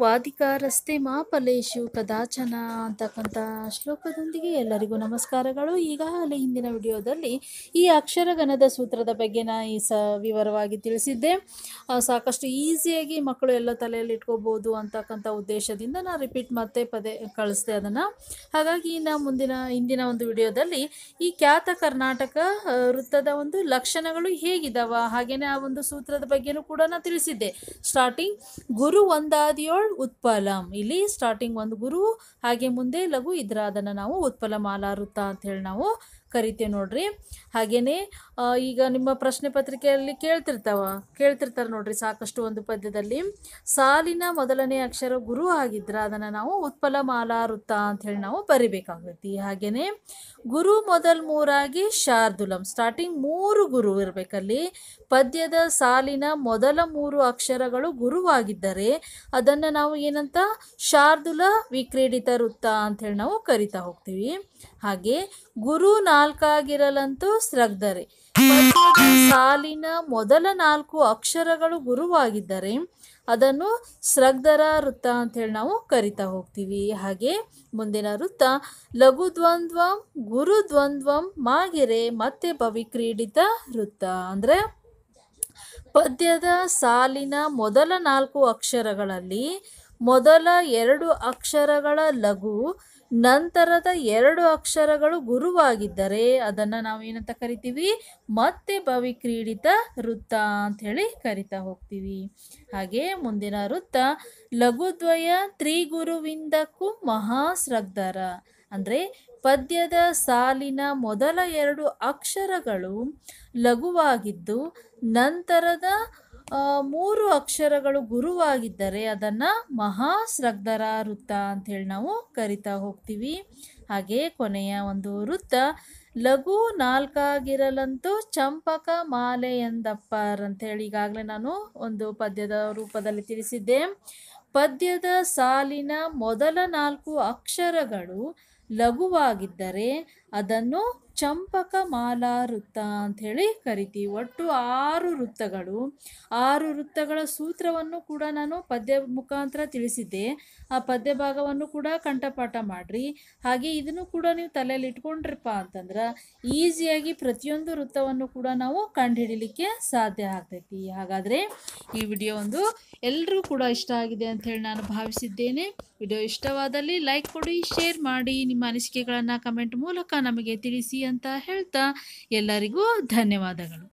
ವಾದಿಕ ರಸ್ತೆ ಮಾ ಫಲೇಶು ಕದಾಚನ ಅಂತಕ್ಕಂಥ ಶ್ಲೋಕದೊಂದಿಗೆ ಎಲ್ಲರಿಗೂ ನಮಸ್ಕಾರಗಳು ಈಗಾಗಲೇ ಹಿಂದಿನ ವಿಡಿಯೋದಲ್ಲಿ ಈ ಅಕ್ಷರಗಣದ ಸೂತ್ರದ ಬಗ್ಗೆ ನಾನು ಈ ಸ ವಿವರವಾಗಿ ತಿಳಿಸಿದ್ದೆ ಸಾಕಷ್ಟು ಈಸಿಯಾಗಿ ಮಕ್ಕಳು ಎಲ್ಲ ತಲೆಯಲ್ಲಿ ಇಟ್ಕೋಬೋದು ಅಂತಕ್ಕಂಥ ಉದ್ದೇಶದಿಂದ ನಾನು ರಿಪೀಟ್ ಮತ್ತೆ ಪದೇ ಕಳಿಸ್ದೆ ಅದನ್ನು ಹಾಗಾಗಿ ನಾ ಮುಂದಿನ ಹಿಂದಿನ ಒಂದು ವಿಡಿಯೋದಲ್ಲಿ ಈ ಖ್ಯಾತ ಕರ್ನಾಟಕ ವೃತ್ತದ ಒಂದು ಲಕ್ಷಣಗಳು ಹೇಗಿದ್ದಾವ ಹಾಗೆಯೇ ಆ ಒಂದು ಸೂತ್ರದ ಬಗ್ಗೆಯೂ ಕೂಡ ನಾನು ತಿಳಿಸಿದ್ದೆ ಸ್ಟಾರ್ಟಿಂಗ್ ಗುರು ಒಂದಾದಿಯೋಳ್ ಉತ್ಪಲಂ ಇಲ್ಲಿ ಸ್ಟಾರ್ಟಿಂಗ್ ಒಂದು ಗುರು ಹಾಗೆ ಮುಂದೆ ಲಘು ಇದ್ರ ಅದನ್ನು ನಾವು ಉತ್ಪಲ ಮಾಲಾರುತ ಹೇಳಿ ನಾವು ಕರಿತೇವೆ ನೋಡ್ರಿ ಹಾಗೆಯೇ ಈಗ ನಿಮ್ಮ ಪ್ರಶ್ನೆ ಪತ್ರಿಕೆಯಲ್ಲಿ ಕೇಳ್ತಿರ್ತಾವ ಕೇಳ್ತಿರ್ತಾರೆ ನೋಡ್ರಿ ಸಾಕಷ್ಟು ಒಂದು ಪದ್ಯದಲ್ಲಿ ಸಾಲಿನ ಮೊದಲನೇ ಅಕ್ಷರ ಗುರು ಆಗಿದ್ರೆ ಅದನ್ನು ನಾವು ಉತ್ಪಲ ಮಾಲಾರುತ ಹೇಳಿ ನಾವು ಬರಿಬೇಕಾಗೈತಿ ಹಾಗೆಯೇ ಗುರು ಮೊದಲ್ ಮೂರಾಗಿ ಶಾರ್ದುಲಂ ಸ್ಟಾರ್ಟಿಂಗ್ ಮೂರು ಗುರು ಇರ್ಬೇಕಲ್ಲಿ ಪದ್ಯದ ಸಾಲಿನ ಮೊದಲ ಮೂರು ಅಕ್ಷರಗಳು ಗುರುವಾಗಿದ್ದರೆ ಅದನ್ನು ನಾವು ಏನಂತ ಶಾರ್ದುಲ ವಿಕ್ರೀಡಿತ ವೃತ್ತ ಅಂಥೇಳಿ ನಾವು ಕರಿತಾ ಹೋಗ್ತೀವಿ ಹಾಗೆ ಗುರು ನಾಲ್ಕಾಗಿರಲಂತೂ ಸ್ರಗ್ಧರೆ ಸಾಲಿನ ಮೊದಲ ನಾಲ್ಕು ಅಕ್ಷರಗಳು ಗುರುವಾಗಿದ್ದರೆ ಅದನ್ನು ಸ್ರಗ್ಧರ ವೃತ್ತ ಅಂಥೇಳಿ ನಾವು ಕರಿತಾ ಹೋಗ್ತೀವಿ ಹಾಗೆ ಮುಂದಿನ ವೃತ್ತ ಲಘು ದ್ವಂದ್ವಂ ಗುರು ದ್ವಂದ್ವಂ ಮಾಗಿರೆ ಮತ್ತೆ ಭವಿಕ್ರೀಡಿತ ವೃತ್ತ ಅಂದರೆ ಪದ್ಯದ ಸಾಲಿನ ಮೊದಲ ನಾಲ್ಕು ಅಕ್ಷರಗಳಲ್ಲಿ ಮೊದಲ ಎರಡು ಅಕ್ಷರಗಳ ಲಘು ನಂತರದ ಎರಡು ಅಕ್ಷರಗಳು ಗುರುವಾಗಿದ್ದರೆ ಅದನ್ನು ನಾವೇನಂತ ಕರಿತೀವಿ ಮತ್ತೆ ಭವಿಕ್ರೀಡಿತ ವೃತ್ತ ಅಂಥೇಳಿ ಕರಿತಾ ಹೋಗ್ತೀವಿ ಹಾಗೆ ಮುಂದಿನ ವೃತ್ತ ಲಘುದ್ವಯ ತ್ರಿಗುರುವಿಂದಕ್ಕೂ ಮಹಾಸ್ರಗ್ಧರ ಅಂದರೆ ಪದ್ಯದ ಸಾಲಿನ ಮೊದಲ ಎರಡು ಅಕ್ಷರಗಳು ಲಘುವಾಗಿದ್ದು ನಂತರದ ಮೂರು ಅಕ್ಷರಗಳು ಗುರುವಾಗಿದ್ದರೆ ಅದನ್ನು ಮಹಾಸ್ರಗ್ಧರ ವೃತ್ತ ಅಂಥೇಳಿ ನಾವು ಕರಿತಾ ಹೋಗ್ತೀವಿ ಹಾಗೆ ಕೊನೆಯ ಒಂದು ವೃತ್ತ ಲಘು ನಾಲ್ಕಾಗಿರಲಂತೂ ಚಂಪಕ ಮಾಲೆ ಎಂದಪ್ಪರ್ ಅಂಥೇಳಿ ಈಗಾಗಲೇ ನಾನು ಒಂದು ಪದ್ಯದ ರೂಪದಲ್ಲಿ ತಿಳಿಸಿದ್ದೆ ಪದ್ಯದ ಸಾಲಿನ ಮೊದಲ ನಾಲ್ಕು ಅಕ್ಷರಗಳು ಲಘುವಾಗಿದ್ದರೆ ಅದನ್ನು ಚಂಪಕ ಮಾಲಾ ವೃತ್ತ ಅಂಥೇಳಿ ಕರಿತೀವಿ ಒಟ್ಟು ಆರು ವೃತ್ತಗಳು ಆರು ವೃತ್ತಗಳ ಸೂತ್ರವನ್ನು ಕೂಡ ನಾನು ಪದ್ಯ ಮುಖಾಂತರ ತಿಳಿಸಿದ್ದೆ ಆ ಪದ್ಯ ಭಾಗವನ್ನು ಕೂಡ ಕಂಠಪಾಠ ಮಾಡಿರಿ ಹಾಗೆ ಇದನ್ನು ಕೂಡ ನೀವು ತಲೆಯಲ್ಲಿ ಇಟ್ಕೊಂಡ್ರಪ್ಪ ಅಂತಂದ್ರೆ ಈಸಿಯಾಗಿ ಪ್ರತಿಯೊಂದು ವೃತ್ತವನ್ನು ಕೂಡ ನಾವು ಕಂಡುಹಿಡಿಲಿಕ್ಕೆ ಸಾಧ್ಯ ಆಗ್ತೈತಿ ಹಾಗಾದರೆ ಈ ವಿಡಿಯೋ ಒಂದು ಎಲ್ಲರೂ ಕೂಡ ಇಷ್ಟ ಆಗಿದೆ ಅಂಥೇಳಿ ನಾನು ಭಾವಿಸಿದ್ದೇನೆ ವಿಡಿಯೋ ಇಷ್ಟವಾದಲ್ಲಿ ಲೈಕ್ ಕೊಡಿ ಶೇರ್ ಮಾಡಿ ನಿಮ್ಮ ಅನಿಸಿಕೆಗಳನ್ನು ಕಮೆಂಟ್ ಮೂಲಕ ನಮಗೆ ತಿಳಿಸಿ ಅಂತ ಹೇಳ್ತಾ ಎಲ್ಲರಿಗೂ ಧನ್ಯವಾದಗಳು